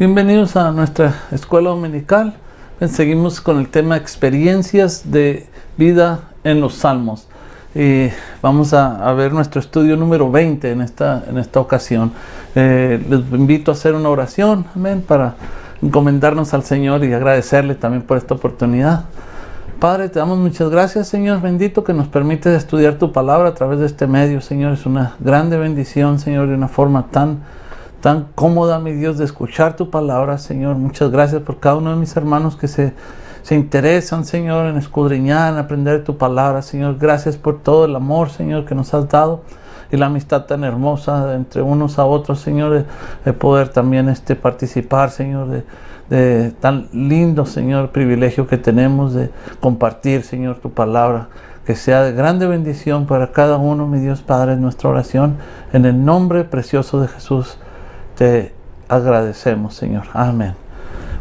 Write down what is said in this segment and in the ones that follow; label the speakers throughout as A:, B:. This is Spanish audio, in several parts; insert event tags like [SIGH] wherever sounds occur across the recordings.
A: Bienvenidos a nuestra escuela dominical. Pues, seguimos con el tema experiencias de vida en los salmos. Eh, vamos a, ver nuestro estudio número 20 en esta, en esta ocasión. Eh, les invito a hacer una oración, amén, para encomendarnos al Señor y agradecerle también por esta oportunidad. Padre, te damos muchas gracias, Señor bendito, que nos permites estudiar tu palabra a través de este medio, Señor. Es una grande bendición, Señor, de una forma tan tan cómoda, mi Dios, de escuchar tu palabra, Señor. Muchas gracias por cada uno de mis hermanos que se, se interesan, Señor, en escudriñar, en aprender tu palabra, Señor. Gracias por todo el amor, Señor, que nos has dado y la amistad tan hermosa entre unos a otros, Señor, de, poder también este, participar, Señor, de, de tan lindo, Señor, privilegio que tenemos de compartir, Señor, tu palabra que sea de grande bendición para cada uno, mi Dios Padre, en nuestra oración, en el nombre precioso de Jesús te agradecemos, Señor. Amén.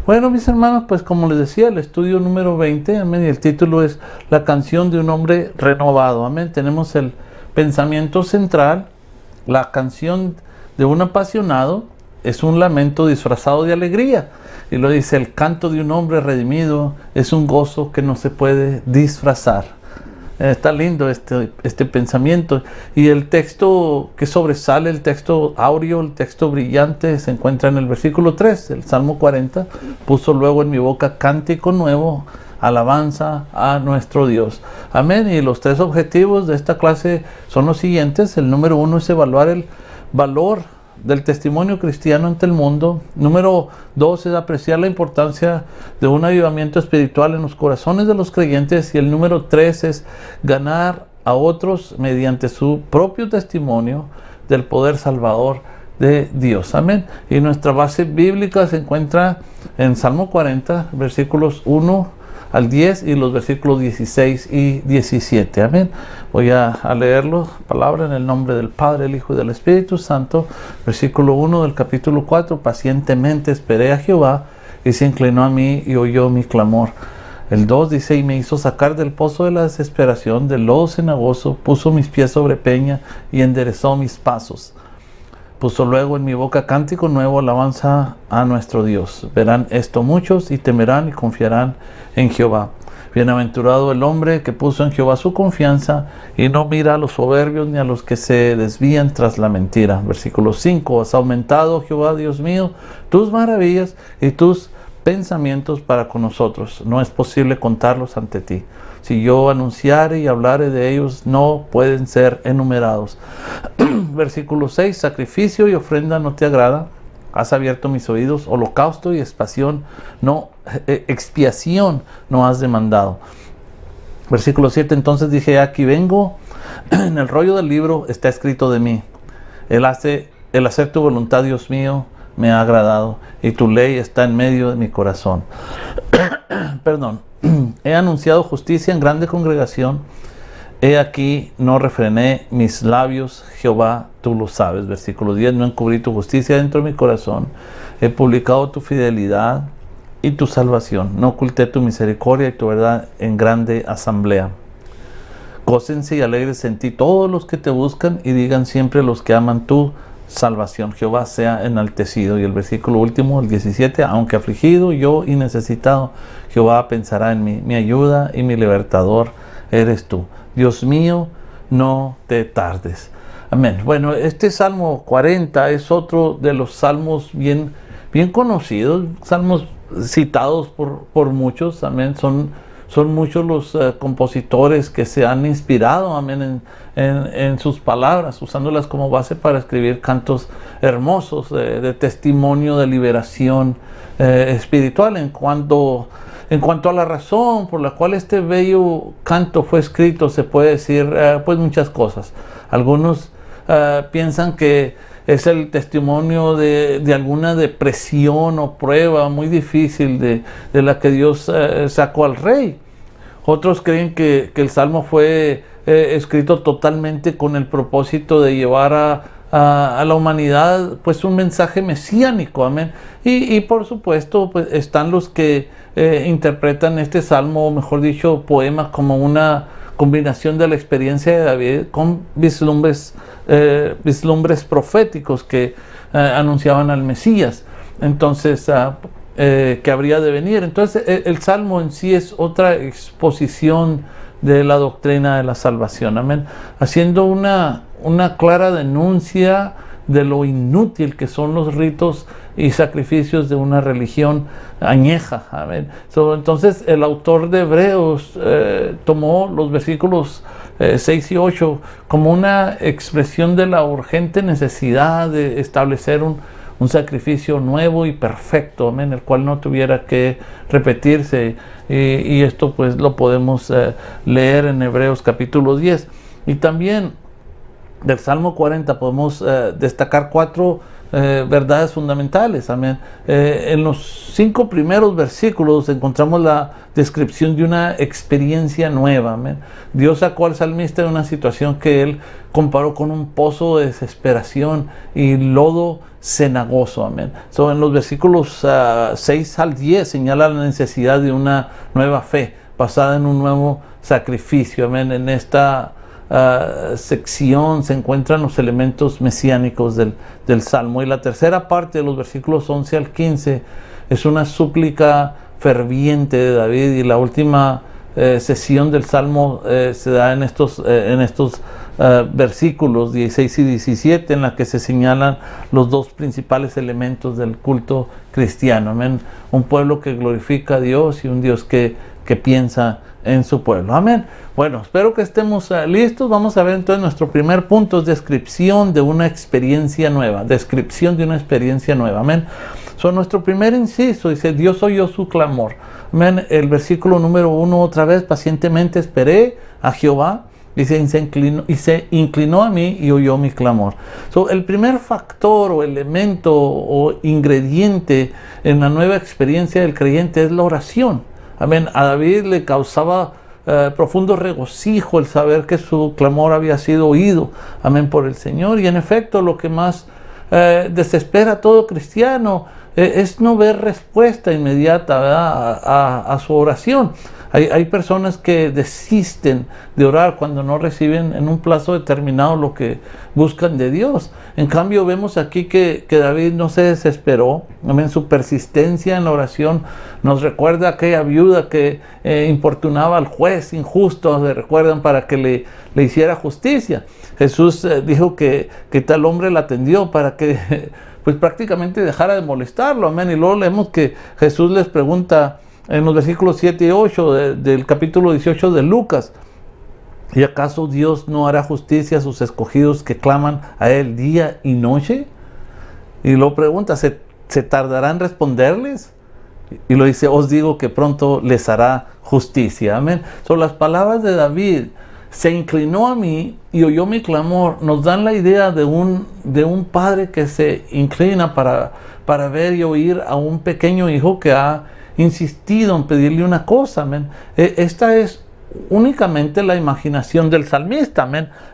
A: Bueno, mis hermanos, pues como les decía, el estudio número 20, amén, y el título es La canción de un hombre renovado, amén. Tenemos el pensamiento central, la canción de un apasionado es un lamento disfrazado de alegría. Y lo dice, el canto de un hombre redimido es un gozo que no se puede disfrazar. Eh, está lindo este, este pensamiento. Y el texto que sobresale, el texto áureo, el texto brillante, se encuentra en el versículo 3, el Salmo 40. Puso luego en mi boca cántico nuevo, alabanza a nuestro Dios. Amén. Y los tres objetivos de esta clase son los siguientes. El número uno es evaluar el valor del testimonio cristiano ante el mundo. Número dos es apreciar la importancia de un avivamiento espiritual en los corazones de los creyentes. Y el número tres es ganar a otros mediante su propio testimonio del poder salvador de Dios. Amén. Y nuestra base bíblica se encuentra en Salmo 40, versículos 1 al 10 y los versículos 16 y 17. Amén. Voy a, leerlo. Palabra en el nombre del Padre, el Hijo y del Espíritu Santo. Versículo 1 del capítulo 4. Pacientemente esperé a Jehová y se inclinó a mí y oyó mi clamor. El 2 dice, y me hizo sacar del pozo de la desesperación, del lodo cenagoso, puso mis pies sobre peña y enderezó mis pasos. Puso luego en mi boca cántico nuevo, alabanza a nuestro Dios. Verán esto muchos y temerán y confiarán en Jehová. Bienaventurado el hombre que puso en Jehová su confianza y no mira a los soberbios ni a los que se desvían tras la mentira. Versículo 5. Has aumentado, Jehová Dios mío, tus maravillas y tus pensamientos para con nosotros. No es posible contarlos ante ti si yo anunciare y hablare de ellos, no pueden ser enumerados. [CLEARS THROAT] Versículo 6, sacrificio y ofrenda no te agrada, has abierto mis oídos, holocausto y expiación no, eh, expiación no has demandado. Versículo 7, entonces dije, aquí vengo, [CLEARS THROAT] en el rollo del libro está escrito de mí, él hace, el hacer tu voluntad, Dios mío, me ha agradado y tu ley está en medio de mi corazón. [COUGHS] Perdón, [CLEARS THROAT] he anunciado justicia en grande congregación. He aquí, no refrené mis labios, Jehová, tú lo sabes. Versículo 10, no encubrí tu justicia dentro de mi corazón. He publicado tu fidelidad y tu salvación. No oculté tu misericordia y tu verdad en grande asamblea. Gócense y alegres en ti todos los que te buscan y digan siempre los que aman tú salvación. Jehová sea enaltecido. Y el versículo último, el 17, aunque afligido yo y necesitado, Jehová pensará en mí. Mi ayuda y mi libertador eres tú. Dios mío, no te tardes. Amén. Bueno, este Salmo 40 es otro de los salmos bien, bien conocidos, salmos citados por, por muchos. Amén. Son son muchos los eh, compositores que se han inspirado en, sus palabras, usándolas como base para escribir cantos hermosos de, testimonio de liberación eh, espiritual. En cuanto, en cuanto a la razón por la cual este bello canto fue escrito, se puede decir eh, pues muchas cosas. Algunos piensan que es el testimonio de, de alguna depresión o prueba muy difícil de, de la que Dios eh, sacó al rey. Otros creen que, el salmo fue eh, escrito totalmente con el propósito de llevar a, la humanidad pues un mensaje mesiánico, amén. Y, y por supuesto pues, están los que eh, interpretan este salmo, o mejor dicho, poema como una combinación de la experiencia de David con vislumbres, eh, vislumbres proféticos que eh, anunciaban al Mesías, entonces, ah, eh, que habría de venir. Entonces, e, el, Salmo en sí es otra exposición de la doctrina de la salvación, amén, haciendo una, una clara denuncia de lo inútil que son los ritos y sacrificios de una religión añeja. So, entonces el autor de Hebreos eh, tomó los versículos 6 eh, y 8 como una expresión de la urgente necesidad de establecer un, sacrificio nuevo y perfecto, el cual no tuviera que repetirse. Y, esto pues lo podemos eh, leer en Hebreos capítulo 10. Y también del Salmo 40 podemos destacar cuatro eh, verdades fundamentales. Amén. Eh, en los cinco primeros versículos encontramos la descripción de una experiencia nueva. Amén. Dios sacó al salmista de una situación que él comparó con un pozo de desesperación y lodo cenagoso. Amén. So, en los versículos 6 ah, al 10 señala la necesidad de una nueva fe basada en un nuevo sacrificio. Amén. En esta Ah, sección se encuentran los elementos mesiánicos del, Salmo. Y la tercera parte de los versículos 11 al 15 es una súplica ferviente de David y la última eh, sesión del Salmo eh, se da en estos, eh, en estos ah, versículos 16 y 17 en la que se señalan los dos principales elementos del culto cristiano. Un pueblo que glorifica a Dios y un Dios que, que piensa en su pueblo. Amén. Bueno, espero que estemos ah, listos. Vamos a ver entonces nuestro primer punto, es descripción de una experiencia nueva. Descripción de una experiencia nueva. Amén. son nuestro primer inciso dice, Dios oyó su clamor. Amén. El versículo número uno otra vez, pacientemente esperé a Jehová. Y se, inclinó, y se inclinó a mí y oyó mi clamor. So, el primer factor o elemento o ingrediente en la nueva experiencia del creyente es la oración. Amén. A David le causaba eh, profundo regocijo el saber que su clamor había sido oído. Amén por el Señor. Y en efecto, lo que más eh, desespera a todo cristiano e, es no ver respuesta inmediata a, su oración. Hay, personas que desisten de orar cuando no reciben en un plazo determinado lo que buscan de Dios. En cambio, vemos aquí que, David no se desesperó. Su persistencia en la oración nos recuerda a aquella viuda que eh, importunaba al juez injusto, se recuerdan, para que le, le hiciera justicia. Jesús eh, dijo que, que tal hombre la atendió para que [LAUGHS] pues prácticamente dejara de molestarlo. Amén. Y luego leemos que Jesús les pregunta en los versículos 7 y 8 del capítulo 18 de Lucas. ¿Y acaso Dios no hará justicia a sus escogidos que claman a Él día y noche? Y lo pregunta, ¿se, tardarán en responderles? Y lo dice, os digo que pronto les hará justicia. Amén. Son las palabras de David se inclinó a mí y oyó mi clamor. Nos dan la idea de un, de un padre que se inclina para, para ver y oír a un pequeño hijo que ha insistido en pedirle una cosa. E, esta es únicamente la imaginación del salmista.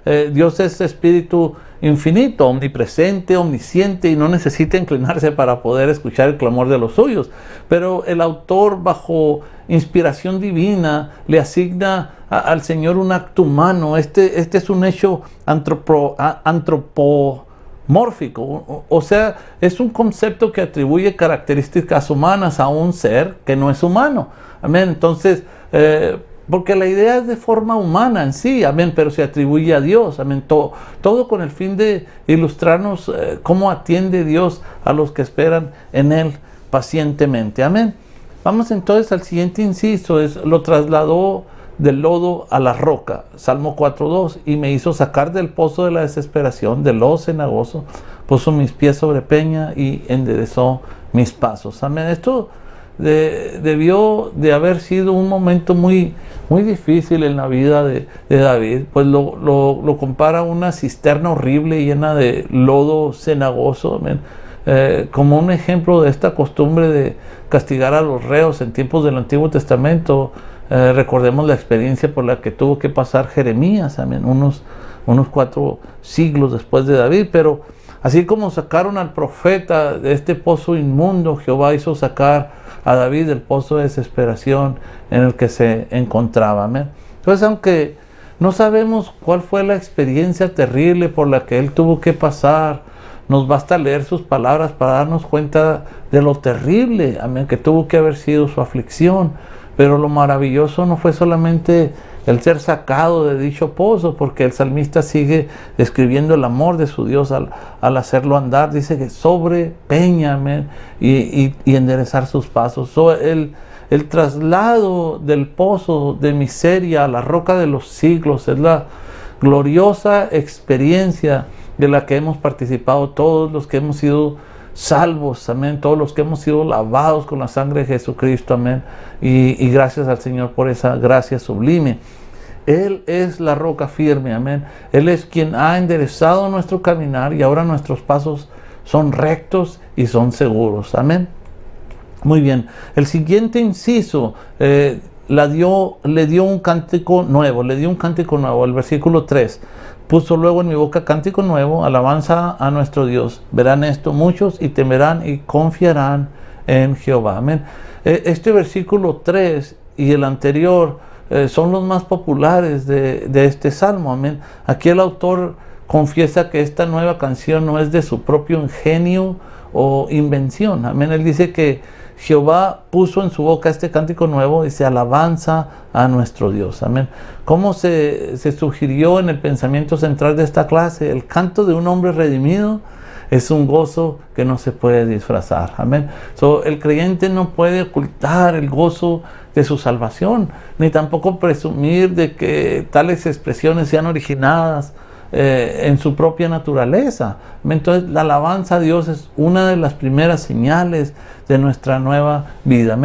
A: Eh, Dios es espíritu infinito, omnipresente, omnisciente y no necesita inclinarse para poder escuchar el clamor de los suyos. Pero el autor bajo inspiración divina le asigna al Señor un acto humano, este, este es un hecho antropo, antropomórfico, o, sea, es un concepto que atribuye características humanas a un ser que no es humano. Amén, entonces... Eh, porque la idea es de forma humana en sí, amén, pero se atribuye a Dios, amén, todo, con el fin de ilustrarnos eh, cómo atiende Dios a los que esperan en Él pacientemente, amén. Vamos entonces al siguiente inciso, es, lo trasladó del lodo a la roca, Salmo 4.2, y me hizo sacar del pozo de la desesperación, del lodo cenagoso, puso mis pies sobre peña y enderezó mis pasos. Amén. Esto debió de haber sido un momento muy, muy difícil en la vida de, David, pues lo, compara a una cisterna horrible llena de lodo cenagoso, eh, como un ejemplo de esta costumbre de castigar a los reos en tiempos del Antiguo Testamento, eh, recordemos la experiencia por la que tuvo que pasar Jeremías, unos, unos cuatro siglos después de David, pero así como sacaron al profeta de este pozo inmundo, Jehová hizo sacar a David del pozo de desesperación en el que se encontraba. Entonces, aunque no sabemos cuál fue la experiencia terrible por la que él tuvo que pasar, nos basta leer sus palabras para darnos cuenta de lo terrible que tuvo que haber sido su aflicción. Pero lo maravilloso no fue solamente el ser sacado de dicho pozo, porque el salmista sigue escribiendo el amor de su Dios al, al hacerlo andar, dice que sobrepeñame y, y, enderezar sus pasos. el, el, traslado del pozo de miseria a la roca de los siglos es la gloriosa experiencia de la que hemos participado todos los que hemos sido salvos, amén, todos los que hemos sido lavados con la sangre de Jesucristo, amén, y, gracias al Señor por esa gracia sublime. Él es la roca firme, amén. Él es quien ha enderezado nuestro caminar y ahora nuestros pasos son rectos y son seguros, amén. Muy bien, el siguiente inciso eh, la dio, le dio un cántico nuevo, le dio un cántico nuevo, el versículo 3. Puso luego en mi boca cántico nuevo, alabanza a nuestro Dios. Verán esto muchos y temerán y confiarán en Jehová. Amén. E, este versículo 3 y el anterior eh, son los más populares de, de este salmo. Amén. Aquí el autor confiesa que esta nueva canción no es de su propio ingenio o invención. Amén. Él dice que Jehová puso en su boca este cántico nuevo, y se alabanza a nuestro Dios. Amén. ¿Cómo se, sugirió en el pensamiento central de esta clase? El canto de un hombre redimido es un gozo que no se puede disfrazar. Amén. el creyente no puede ocultar el gozo de su salvación, ni tampoco presumir de que tales expresiones sean originadas eh, en su propia naturaleza. Entonces la alabanza a Dios es una de las primeras señales de nuestra nueva vida.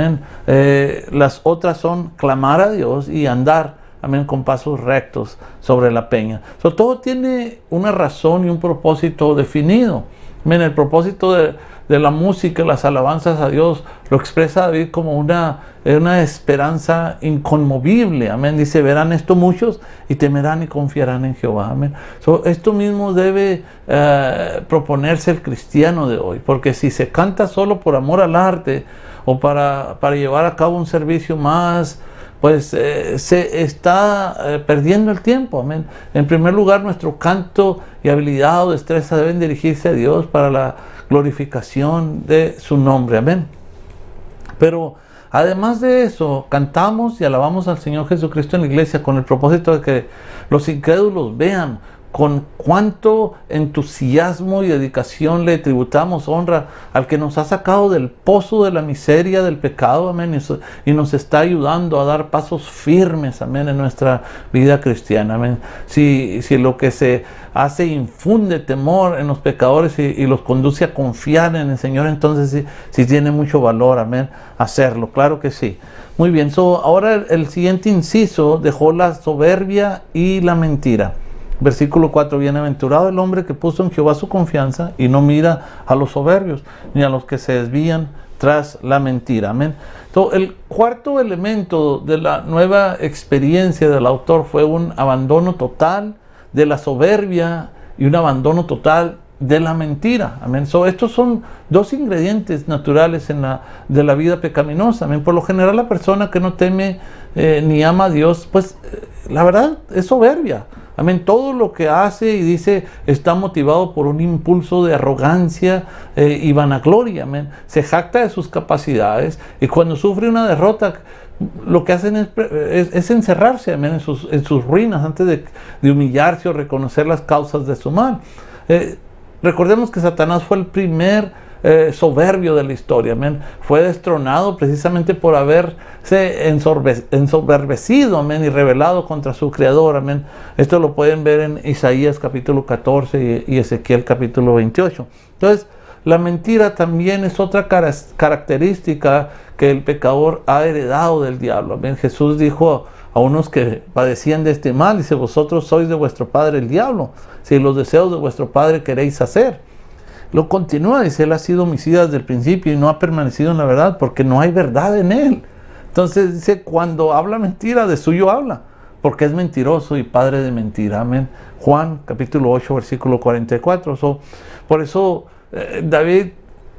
A: Eh, las otras son clamar a Dios y andar. con pasos rectos sobre la peña. todo tiene una razón y un propósito definido. el propósito de, de la música, las alabanzas a Dios, lo expresa David como una, una esperanza inconmovible. Amén. Dice, verán esto muchos y temerán y confiarán en Jehová. Amén. esto mismo debe eh, proponerse el cristiano de hoy, porque si se canta solo por amor al arte o para, para llevar a cabo un servicio más, pues eh, se está eh, perdiendo el tiempo. Amén. En primer lugar, nuestro canto y habilidad o destreza deben dirigirse a Dios para la glorificación de su nombre. Amén. Pero además de eso, cantamos y alabamos al Señor Jesucristo en la iglesia con el propósito de que los incrédulos vean con cuánto entusiasmo y dedicación le tributamos honra al que nos ha sacado del pozo de la miseria, del pecado, amén, y nos está ayudando a dar pasos firmes, amén, en nuestra vida cristiana, amén. Si, si lo que se hace infunde temor en los pecadores y, los conduce a confiar en el Señor, entonces sí, si, tiene mucho valor, amén, hacerlo, claro que sí. Muy bien, so, ahora el siguiente inciso dejó la soberbia y la mentira. Versículo 4, bienaventurado el hombre que puso en Jehová su confianza y no mira a los soberbios, ni a los que se desvían tras la mentira. Amén. Entonces, el cuarto elemento de la nueva experiencia del autor fue un abandono total de la soberbia y un abandono total de la mentira. Amén. So, estos son dos ingredientes naturales en la, de la vida pecaminosa. Amén. Por lo general, la persona que no teme eh, ni ama a Dios, pues eh, la verdad es soberbia. Amén. Todo lo que hace y dice está motivado por un impulso de arrogancia eh, y vanagloria. Amén. Se jacta de sus capacidades y cuando sufre una derrota, lo que hacen es, encerrarse en, sus, ruinas antes de, humillarse o reconocer las causas de su mal. Eh, recordemos que Satanás fue el primer eh, soberbio de la historia. Fue destronado precisamente por haberse ensoberbecido y revelado contra su creador. Amén. Esto lo pueden ver en Isaías capítulo 14 y, Ezequiel capítulo 28. Entonces, la mentira también es otra característica que el pecador ha heredado del diablo. Jesús dijo a unos que padecían de este mal, dice, vosotros sois de vuestro padre el diablo, si los deseos de vuestro padre queréis hacer lo continúa, dice, él ha sido homicida desde el principio y no ha permanecido en la verdad porque no hay verdad en él. Entonces dice, cuando habla mentira, de suyo habla, porque es mentiroso y padre de mentira. Amén. Juan capítulo 8, versículo 44. por eso eh, David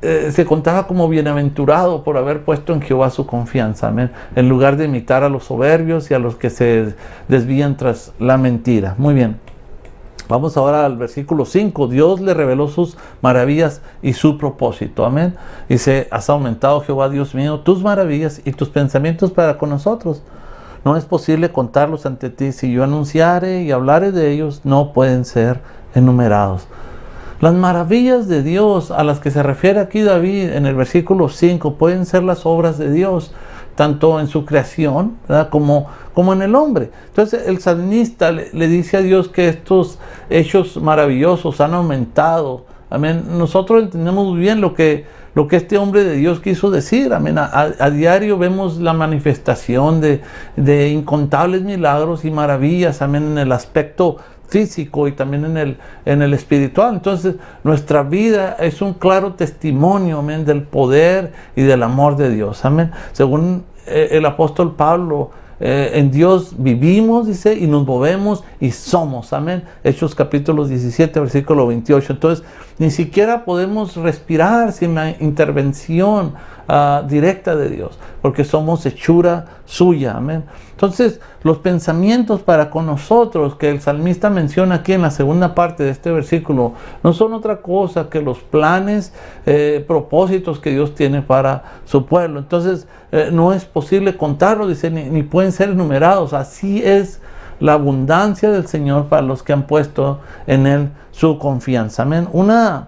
A: eh, se contaba como bienaventurado por haber puesto en Jehová su confianza. Amén. En lugar de imitar a los soberbios y a los que se desvían tras la mentira. Muy bien. Vamos ahora al versículo 5. Dios le reveló sus maravillas y su propósito. Amén. Dice, has aumentado Jehová Dios mío tus maravillas y tus pensamientos para con nosotros. No es posible contarlos ante ti. Si yo anunciare y hablare de ellos, no pueden ser enumerados. Las maravillas de Dios a las que se refiere aquí David en el versículo 5 pueden ser las obras de Dios tanto en su creación Como, como en el hombre. Entonces el sadinista le, dice a Dios que estos hechos maravillosos han aumentado. Amén. Nosotros entendemos bien lo que, lo que este hombre de Dios quiso decir. Amén. A, diario vemos la manifestación de, incontables milagros y maravillas. Amén. En el aspecto físico y también en el, en el espiritual. Entonces nuestra vida es un claro testimonio, amén, del poder y del amor de Dios. Amén. Según eh, el apóstol Pablo, eh, en Dios vivimos, dice, y nos movemos y somos. Amén. Hechos capítulo 17, versículo 28. Entonces, ni siquiera podemos respirar sin la intervención Ah, directa de Dios, porque somos hechura suya. Amén. Entonces, los pensamientos para con nosotros que el salmista menciona aquí en la segunda parte de este versículo no son otra cosa que los planes, eh, propósitos que Dios tiene para su pueblo. Entonces, eh, no es posible contarlo, dice, ni, ni pueden ser enumerados. Así es la abundancia del Señor para los que han puesto en Él su confianza. Amén. Una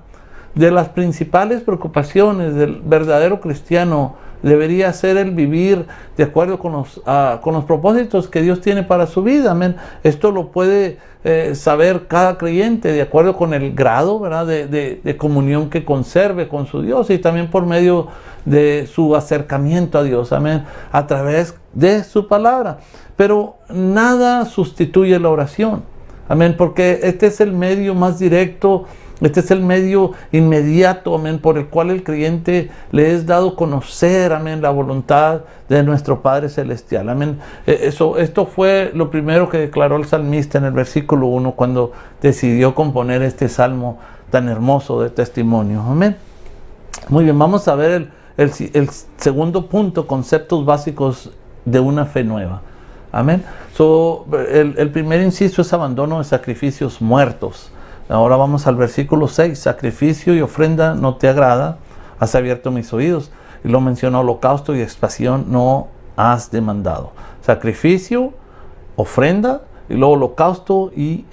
A: de las principales preocupaciones del verdadero cristiano debería ser el vivir de acuerdo con los, ah, con los propósitos que Dios tiene para su vida. Amén. Esto lo puede eh, saber cada creyente de acuerdo con el grado ¿verdad? De, comunión que conserve con su Dios y también por medio de su acercamiento a Dios. Amén. A través de su palabra. Pero nada sustituye la oración. Amén. Porque este es el medio más directo este es el medio inmediato, amén, por el cual el creyente le es dado conocer, amén, la voluntad de nuestro Padre Celestial. Amén. Eh, eso, esto fue lo primero que declaró el salmista en el versículo 1 cuando decidió componer este salmo tan hermoso de testimonio. Amén. Muy bien, vamos a ver el, segundo punto, conceptos básicos de una fe nueva. Amén. el, el primer inciso es abandono de sacrificios muertos. Ahora vamos al versículo 6. Sacrificio y ofrenda no te agrada. Has abierto mis oídos. Y lo menciona holocausto y expiación no has demandado. Sacrificio, ofrenda y luego holocausto y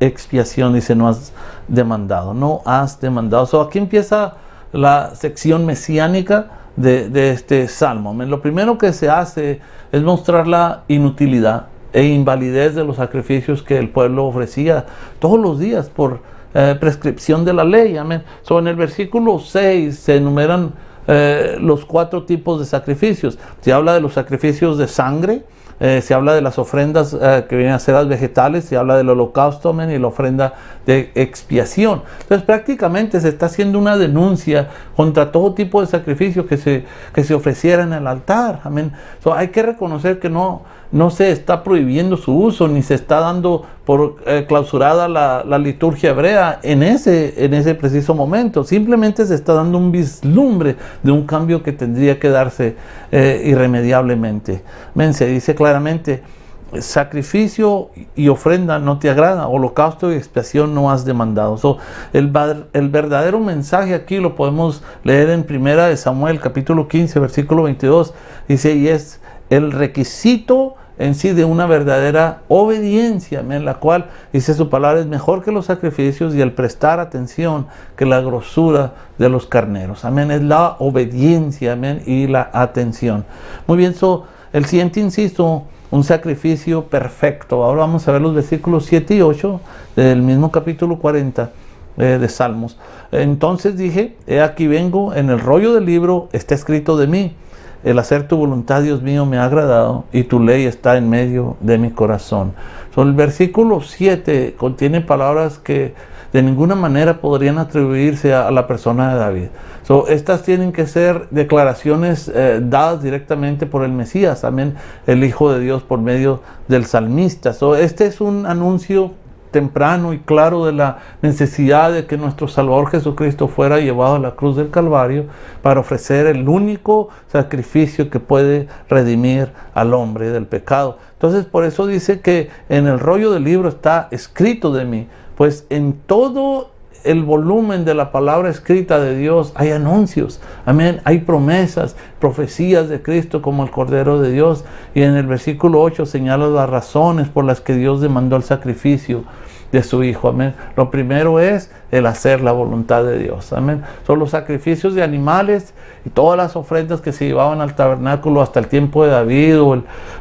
A: expiación dice no has demandado. No has demandado. aquí empieza la sección mesiánica de este salmo. Lo primero que se hace es mostrar la inutilidad e invalidez de los sacrificios que el pueblo ofrecía todos los días por eh, prescripción de la ley. So, en el versículo 6 se enumeran eh, los cuatro tipos de sacrificios. Se habla de los sacrificios de sangre, eh, se habla de las ofrendas que vienen a ser las vegetales, se habla del holocausto y la ofrenda de expiación. Entonces prácticamente se está haciendo una denuncia contra todo tipo de sacrificios que se, se ofreciera en el altar. Amén. hay que reconocer que no, no se está prohibiendo su uso, ni se está dando por eh, clausurada la, liturgia hebrea en ese, en ese preciso momento. Simplemente se está dando un vislumbre de un cambio que tendría que darse eh, irremediablemente. Men, se dice claramente, sacrificio y ofrenda no te agrada, holocausto y expiación no has demandado. el, verdadero mensaje aquí lo podemos leer en primera de Samuel capítulo 15 versículo 22, dice, y es el requisito en sí de una verdadera obediencia, en la cual dice su palabra es mejor que los sacrificios y el prestar atención que la grosura de los carneros. Amén, es la obediencia, amén, y la atención. Muy bien, so, el siguiente insisto un sacrificio perfecto. Ahora vamos a ver los versículos 7 y 8 del mismo capítulo 40 eh, de Salmos. Entonces dije, he aquí vengo, en el rollo del libro está escrito de mí el hacer tu voluntad, Dios mío, me ha agradado y tu ley está en medio de mi corazón. el versículo 7 contiene palabras que de ninguna manera podrían atribuirse a, la persona de David. So, estas tienen que ser declaraciones eh, dadas directamente por el Mesías, también el Hijo de Dios por medio del salmista. So, este es un anuncio temprano y claro de la necesidad de que nuestro Salvador Jesucristo fuera llevado a la cruz del Calvario para ofrecer el único sacrificio que puede redimir al hombre del pecado. Entonces por eso dice que en el rollo del libro está escrito de mí, pues en todo el volumen de la palabra escrita de Dios, hay anuncios, amén, hay promesas, profecías de Cristo como el Cordero de Dios. Y en el versículo 8 señala las razones por las que Dios demandó el sacrificio de su Hijo. Amén. Lo primero es el hacer la voluntad de Dios. Amén. Son los sacrificios de animales y todas las ofrendas que se llevaban al tabernáculo hasta el tiempo de David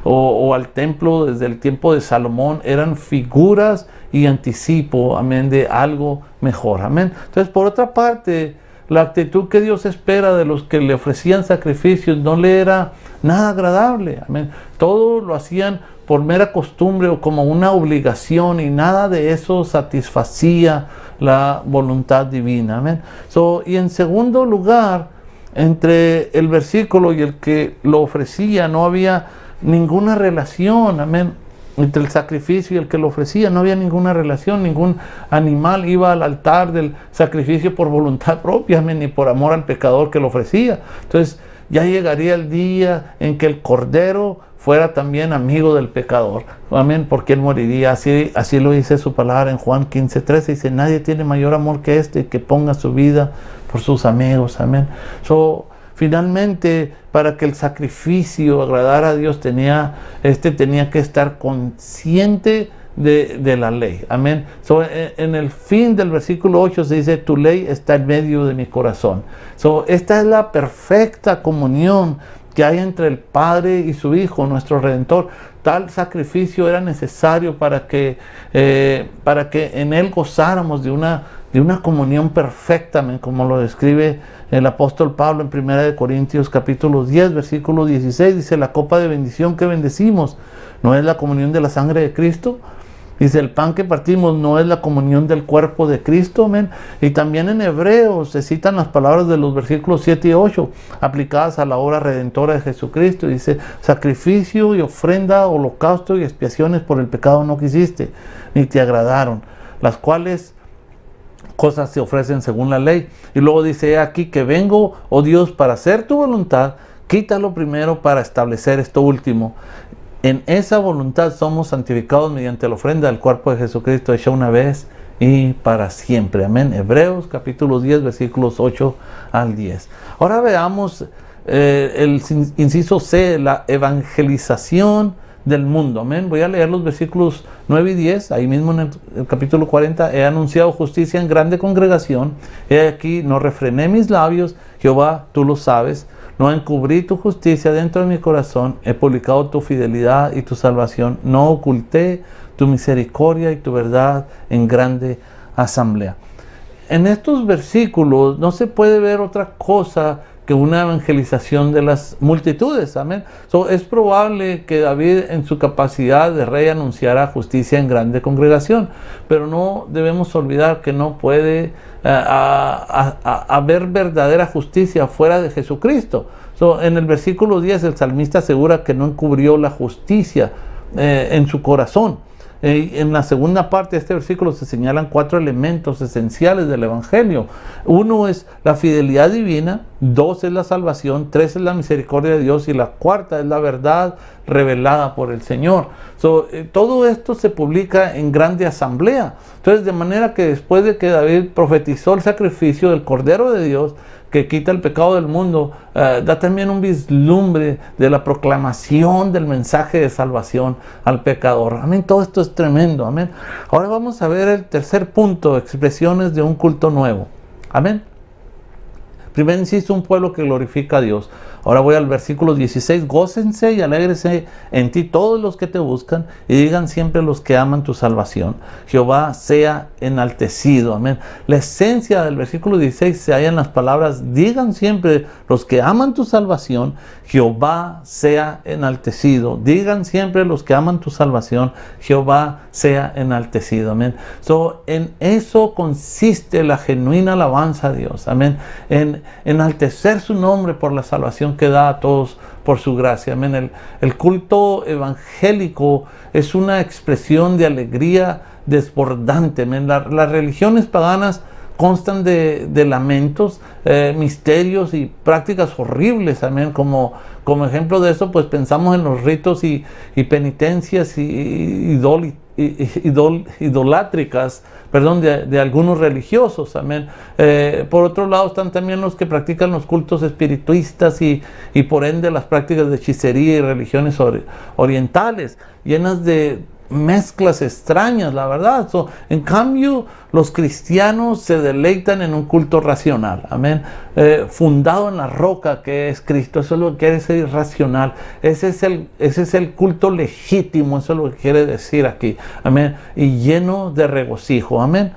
A: o, al templo desde el tiempo de Salomón eran figuras y anticipo, amén, de algo mejor. Amén. Entonces, por otra parte, la actitud que Dios espera de los que le ofrecían sacrificios no le era nada agradable. Amén. Todos lo hacían por mera costumbre o como una obligación y nada de eso satisfacía la voluntad divina. So, y en segundo lugar, entre el versículo y el que lo ofrecía no había ninguna relación. Amén. Entre el sacrificio y el que lo ofrecía no había ninguna relación, ningún animal iba al altar del sacrificio por voluntad propia, amén, ni por amor al pecador que lo ofrecía. Entonces ya llegaría el día en que el cordero fuera también amigo del pecador. Amén, porque él moriría. Así, así lo dice su palabra en Juan 15, 13. Dice, nadie tiene mayor amor que este que ponga su vida por sus amigos. Amén. So, finalmente, para que el sacrificio agradara a Dios, tenía, este tenía que estar consciente de, la ley. Amén. So, e, en, el fin del versículo 8 se dice, tu ley está en medio de mi corazón. So, esta es la perfecta comunión que hay entre el Padre y su Hijo, nuestro Redentor. Tal sacrificio era necesario para que, eh, para que en Él gozáramos de una, de una comunión perfecta, como lo describe el apóstol Pablo en 1 Corintios capítulo 10, versículo 16, dice, la copa de bendición que bendecimos, ¿no es la comunión de la sangre de Cristo? Dice, el pan que partimos no es la comunión del cuerpo de Cristo, amén. Y también en hebreo se citan las palabras de los versículos 7 y 8, aplicadas a la obra redentora de Jesucristo. Dice, sacrificio y ofrenda, holocausto y expiaciones por el pecado no quisiste, ni te agradaron, las cuales cosas se ofrecen según la ley. Y luego dice aquí que vengo, oh Dios, para hacer tu voluntad, quítalo primero para establecer esto último en esa voluntad somos santificados mediante la ofrenda del cuerpo de Jesucristo hecha una vez y para siempre. Amén. Hebreos capítulo 10, versículos 8 al 10. Ahora veamos eh, el inciso C, la evangelización del mundo. Amén. Voy a leer los versículos 9 y 10, ahí mismo en el, capítulo 40. He anunciado justicia en grande congregación. He aquí, no refrené mis labios. Jehová, tú lo sabes. No encubrí tu justicia dentro de mi corazón, he publicado tu fidelidad y tu salvación, no oculté tu misericordia y tu verdad en grande asamblea. En estos versículos no se puede ver otra cosa que una evangelización de las multitudes. Amén. So, es probable que David en su capacidad de rey anunciara justicia en grande congregación, pero no debemos olvidar que no puede eh, haber verdadera justicia fuera de Jesucristo. So, en el versículo 10 el salmista asegura que no encubrió la justicia eh, en su corazón. Eh, en la segunda parte de este versículo se señalan cuatro elementos esenciales del Evangelio. Uno es la fidelidad divina, dos es la salvación, tres es la misericordia de Dios y la cuarta es la verdad revelada por el Señor. Eh, todo esto se publica en grande asamblea. Entonces, de manera que después de que David profetizó el sacrificio del Cordero de Dios, que quita el pecado del mundo, eh, da también un vislumbre de la proclamación del mensaje de salvación al pecador. Amén, todo esto es tremendo. Amén. Ahora vamos a ver el tercer punto, expresiones de un culto nuevo. Amén. Primero, insisto, un pueblo que glorifica a Dios. Ahora voy al versículo 16. Gócense y alégrese en ti todos los que te buscan y digan siempre los que aman tu salvación. Jehová sea enaltecido. Amén. La esencia del versículo 16 se halla en las palabras, digan siempre los que aman tu salvación, Jehová sea enaltecido. Digan siempre los que aman tu salvación, Jehová sea enaltecido. Amén. So, en eso consiste la genuina alabanza a Dios. Amén. En enaltecer su nombre por la salvación que da a todos por su gracia. Amén. El, culto evangélico es una expresión de alegría desbordante. Amén. las religiones paganas constan de, lamentos, eh, misterios y prácticas horribles, amén, como como ejemplo de eso, pues pensamos en los ritos y, penitencias y, idolátricas, perdón, de, algunos religiosos, amén. Eh, por otro lado están también los que practican los cultos espirituistas y, por ende las prácticas de hechicería y religiones orientales, llenas de mezclas extrañas, la verdad. en cambio, los cristianos se deleitan en un culto racional, amén. Eh, fundado en la roca que es Cristo, eso es lo que quiere decir racional. Ese es, el, ese es el culto legítimo, eso es lo que quiere decir aquí, amén. Y lleno de regocijo, amén.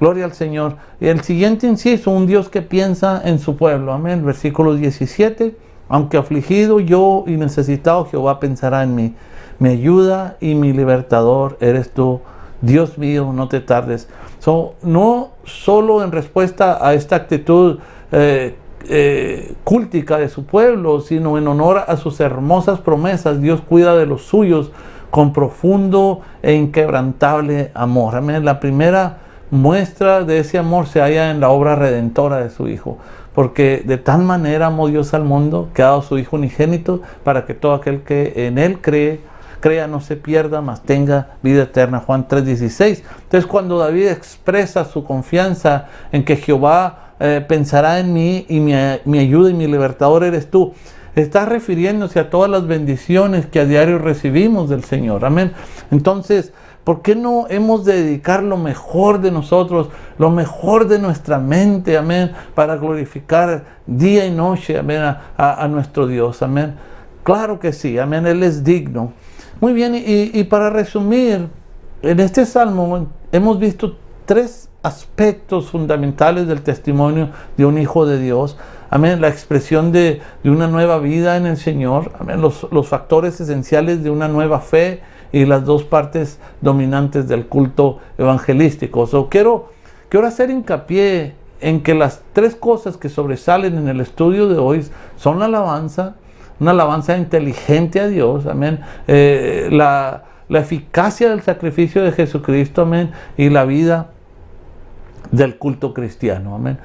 A: Gloria al Señor. Y el siguiente inciso, un Dios que piensa en su pueblo, amén. Versículo 17. Aunque afligido yo y necesitado, Jehová pensará en mí me ayuda y mi libertador eres tú. Dios mío, no te tardes. So, no solo en respuesta a esta actitud eh, eh, cúltica de su pueblo, sino en honor a sus hermosas promesas, Dios cuida de los suyos con profundo e inquebrantable amor. La primera muestra de ese amor se halla en la obra redentora de su Hijo, porque de tal manera amó Dios al mundo que ha dado su Hijo unigénito para que todo aquel que en Él cree crea, no se pierda, mas tenga vida eterna. Juan 3:16. Entonces cuando David expresa su confianza en que Jehová eh, pensará en mí y mi, ayuda y mi libertador eres tú, está refiriéndose a todas las bendiciones que a diario recibimos del Señor. Amén. Entonces, ¿por qué no hemos de dedicar lo mejor de nosotros, lo mejor de nuestra mente, amén, para glorificar día y noche, a, a nuestro Dios? Amén. Claro que sí, amén, Él es digno. Muy bien, y, para resumir, en este salmo hemos visto tres aspectos fundamentales del testimonio de un hijo de Dios. Amén. La expresión de, una nueva vida en el Señor. Amén. Los, factores esenciales de una nueva fe y las dos partes dominantes del culto evangelístico. So, quiero, quiero hacer hincapié en que las tres cosas que sobresalen en el estudio de hoy son la alabanza, una alabanza inteligente a Dios, amén. Eh, la, eficacia del sacrificio de Jesucristo, amén, y la vida del culto cristiano, amén.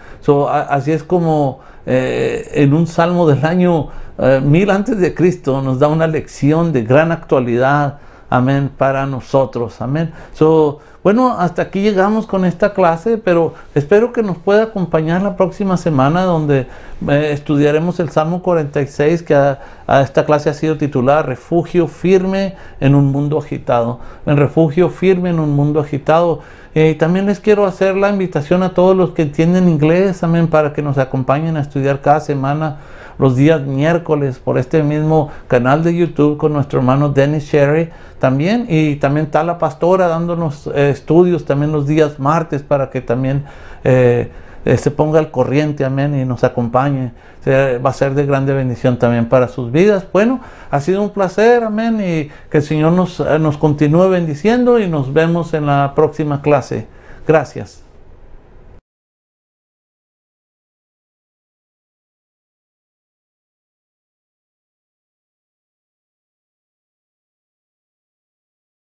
A: así es como eh, en un salmo del año eh, mil antes de Cristo nos da una lección de gran actualidad, amén, para nosotros, amén. So, bueno, hasta aquí llegamos con esta clase, pero espero que nos pueda acompañar la próxima semana donde eh, estudiaremos el Salmo 46, que a, esta clase ha sido titulada Refugio firme en un mundo agitado. En refugio firme en un mundo agitado. Eh, y también les quiero hacer la invitación a todos los que entienden inglés, amén, para que nos acompañen a estudiar cada semana los días miércoles por este mismo canal de YouTube con nuestro hermano Dennis Sherry también. Y también está la pastora dándonos eh, estudios también los días martes para que también eh, eh, se ponga al corriente, amén, y nos acompañe. va a ser de grande bendición también para sus vidas. Bueno, ha sido un placer, amén, y que el Señor nos, nos continúe bendiciendo y nos vemos en la próxima clase. Gracias.